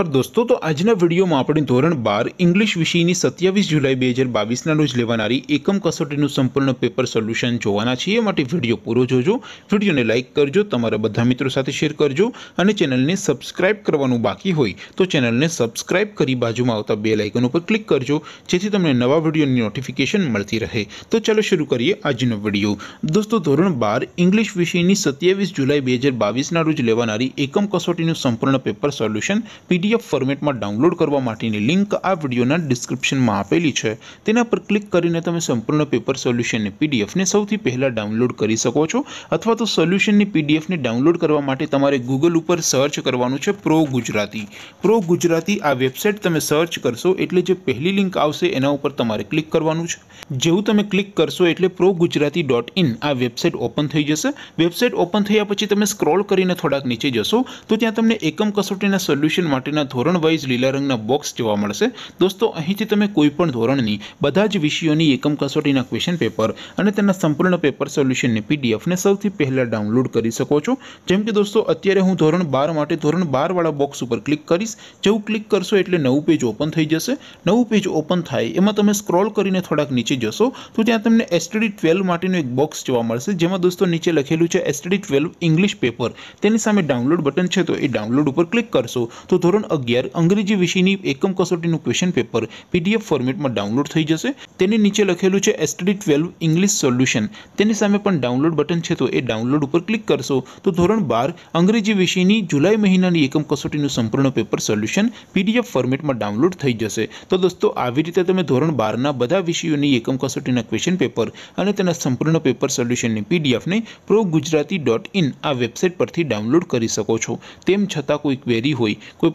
અર દોસ્તો તો આજનો વિડિયો માં આપણે ધોરણ 12 ઇંગ્લિશ વિષયની 27 જુલાઈ 2022 ના રોજ લેવાણારી એકમ કસોટીનું સંપૂર્ણ પેપર સોલ્યુશન જોવાના છે એટલે વિડિયો પૂરો જોજો વિડિયોને લાઈક કરજો તમારા બધા મિત્રો સાથે શેર કરજો અને ચેનલને સબ્સ્ક્રાઇબ કરવાનું બાકી હોય તો ચેનલને સબ્સ્ક્રાઇબ કરી બાજુમાં આવતા બેલ આઇકન ઉપર ક્લિક કરજો જેથી તમને નવા વિડિયોની નોટિફિકેશન મળતી રહે તો ચાલો શરૂ કરીએ આજનો વિડિયો દોસ્તો ધોરણ 12 ઇંગ્લિશ વિષયની 27 જુલાઈ 2022 ના રોજ લેવાણારી એકમ કસોટીનું સંપૂર્ણ પેપર સોલ્યુશન પી આ ફોર્મેટમાં ડાઉનલોડ કરવા માટેની લિંક આ વિડિયોના ડિસ્ક્રિપ્શનમાં આપેલી છે તેના પર ક્લિક કરીને તમે સંપૂર્ણ પેપર સોલ્યુશન ને પીડીએફ ને સૌથી પહેલા ડાઉનલોડ કરી શકો છો અથવા તો સોલ્યુશન ની પીડીએફ ને ડાઉનલોડ કરવા માટે તમારે Google ઉપર સર્ચ કરવાનું છે પ્રો ગુજરાતી પ્રો ગુજરાતી આ વેબસાઈટ તમે સર્ચ કરશો એટલે જે પહેલી લિંક આવશે એના ઉપર તમારે ક્લિક કરવાનું છે જેવું તમે ક્લિક કરશો એટલે progujarati.in આ વેબસાઈટ ઓપન થઈ જશે વેબસાઈટ ઓપન થયા પછી તમે સ્ક્રોલ કરીને થોડક નીચે જશો તો ત્યાં તમને એકમ કસોટીના સોલ્યુશન ના ધોરણ વાઇઝ લીલા રંગના બોક્સ જોવા મળશે દોસ્તો અહીંથી તમે કોઈ પણ ધોરણની બધા જ વિષયોની એકમ કસોટીના ક્વેશ્ચન પેપર અને તેના સંપૂર્ણ પેપર સોલ્યુશનની પીડીએફ ને સૌથી પહેલા ડાઉનલોડ કરી શકો છો જેમ કે દોસ્તો અત્યારે હું ધોરણ 12 માટે ધોરણ 12 વાળા બોક્સ ઉપર ક્લિક કરિસ જેઉ ક્લિક કરશો એટલે નવું પેજ ઓપન થઈ જશે નવું પેજ ઓપન થાય એમાં તમે સ્ક્રોલ કરીને થોડક નીચે જશો તો ત્યાં તમને STD 12 માટેનો એક બોક્સ જોવા મળશે જેમાં દોસ્તો નીચે લખેલું છે STD 12 ઇંગ્લિશ પેપર તેની સામે ડાઉનલોડ બટન છે તો એ ડાઉનલોડ ઉપર ક્લિક કરશો તો 11 અંગ્રેજી વિષયની એકમ કસોટીનું ક્વેશ્ચન પેપર પીડીએફ ફોર્મેટમાં ડાઉનલોડ થઈ જશે તેની નીચે લખેલું છે STD 12 ઇંગ્લિશ સોલ્યુશન તેની સામે પણ ડાઉનલોડ બટન છે તો એ ડાઉનલોડ ઉપર ક્લિક કરશો તો ધોરણ 12 અંગ્રેજી વિષયની જુલાઈ મહિનાની એકમ કસોટીનું સંપૂર્ણ પેપર સોલ્યુશન પીડીએફ ફોર્મેટમાં ડાઉનલોડ થઈ જશે તો દોસ્તો આવી રીતે તમે ધોરણ 12 ના બધા વિષયોની એકમ કસોટીના ક્વેશ્ચન પેપર અને તેના સંપૂર્ણ પેપર સોલ્યુશનની પીડીએફ ને progujarati.in આ વેબસાઈટ પરથી ડાઉનલોડ કરી શકો છો તેમ છતાં કોઈ ક્વેરી હોય કોઈ